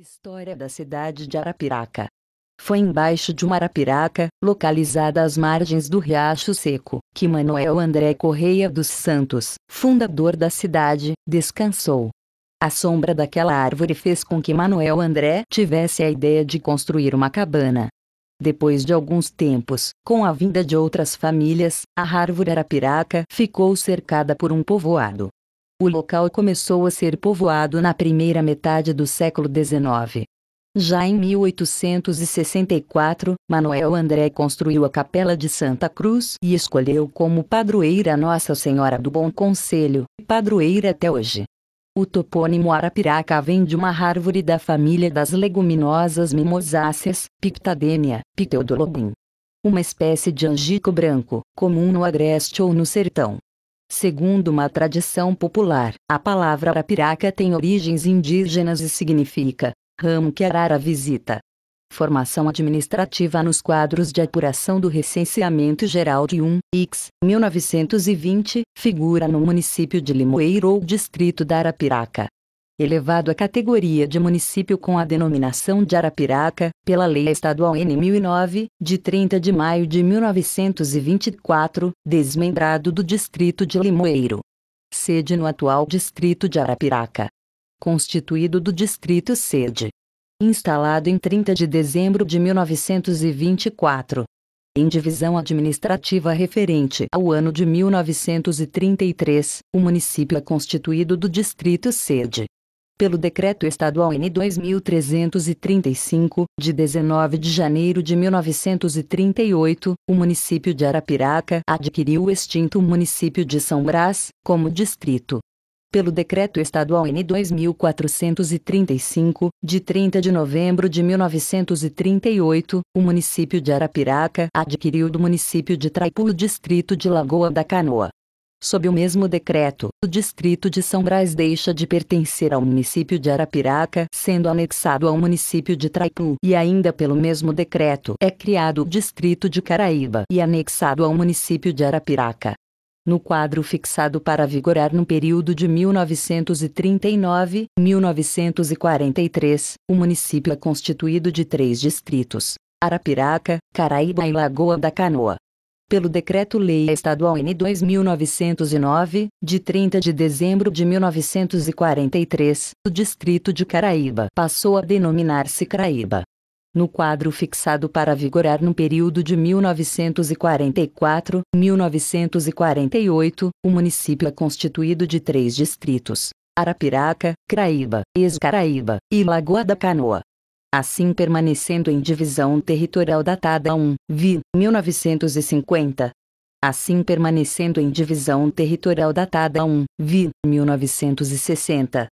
História da cidade de Arapiraca. Foi embaixo de uma arapiraca, localizada às margens do Riacho Seco, que Manuel André Correia dos Santos, fundador da cidade, descansou. A sombra daquela árvore fez com que Manuel André tivesse a ideia de construir uma cabana. Depois de alguns tempos, com a vinda de outras famílias, a árvore arapiraca ficou cercada por um povoado. O local começou a ser povoado na primeira metade do século XIX. Já em 1864, Manuel André construiu a Capela de Santa Cruz e escolheu como padroeira Nossa Senhora do Bom Conselho, padroeira até hoje. O topônimo Arapiraca vem de uma árvore da família das leguminosas mimosáceas, Pictadênia, Pteodolobum. Uma espécie de angico branco, comum no agreste ou no sertão. Segundo uma tradição popular, a palavra arapiraca tem origens indígenas e significa ramo que arara visita. Formação administrativa nos quadros de apuração do Recenseamento Geral de 1, X, 1920, figura no município de Limoeiro ou distrito da Arapiraca elevado à categoria de município com a denominação de Arapiraca, pela Lei Estadual N1009, de 30 de maio de 1924, desmembrado do Distrito de Limoeiro. Sede no atual Distrito de Arapiraca. Constituído do Distrito Sede. Instalado em 30 de dezembro de 1924 em divisão administrativa referente ao ano de 1933, o município é constituído do distrito sede pelo Decreto Estadual N 2335, de 19 de janeiro de 1938, o município de Arapiraca adquiriu o extinto município de São Brás como distrito pelo Decreto Estadual N 2435, de 30 de novembro de 1938, o município de Arapiraca adquiriu do município de Traipu o distrito de Lagoa da Canoa. Sob o mesmo decreto, o distrito de São Brás deixa de pertencer ao município de Arapiraca, sendo anexado ao município de Traipu, e ainda pelo mesmo decreto é criado o distrito de Caraíba e anexado ao município de Arapiraca. No quadro fixado para vigorar no período de 1939, 1943, o município é constituído de três distritos: Arapiraca, Caraíba e Lagoa da Canoa pelo Decreto-Lei Estadual N 2909, de 30 de dezembro de 1943, o distrito de Caraíba passou a denominar-se Caraíba no quadro fixado para vigorar no período de 1944, 1948, o município é constituído de três distritos: Arapiraca, Craíba, Ex-Caraíba e Lagoa da Canoa assim permanecendo em divisão territorial datada a 1, vi, 1950. Assim permanecendo em divisão territorial datada a 1, vi, 1960.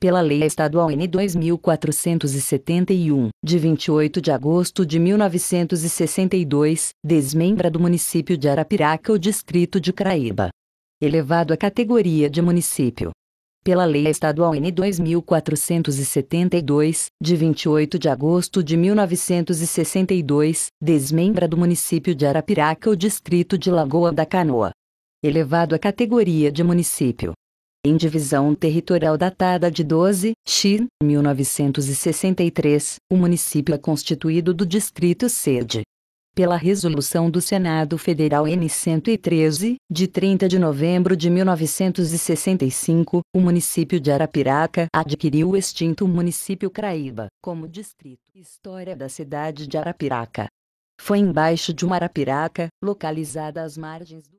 Pela Lei Estadual N 2471, de 28 de agosto de 1962, desmembra do município de Arapiraca o distrito de Craíba. Elevado à categoria de município pela Lei Estadual N 2472, de 28 de agosto de 1962, desmembra do município de Arapiraca o distrito de Lagoa da Canoa. Elevado à categoria de município em divisão territorial datada de 12, x, 1963, o município é constituído do distrito sede, pela Resolução do Senado Federal N113, de 30 de novembro de 1965, o município de Arapiraca adquiriu o extinto município Craíba, como distrito. História da cidade de Arapiraca. Foi embaixo de uma arapiraca, localizada às margens do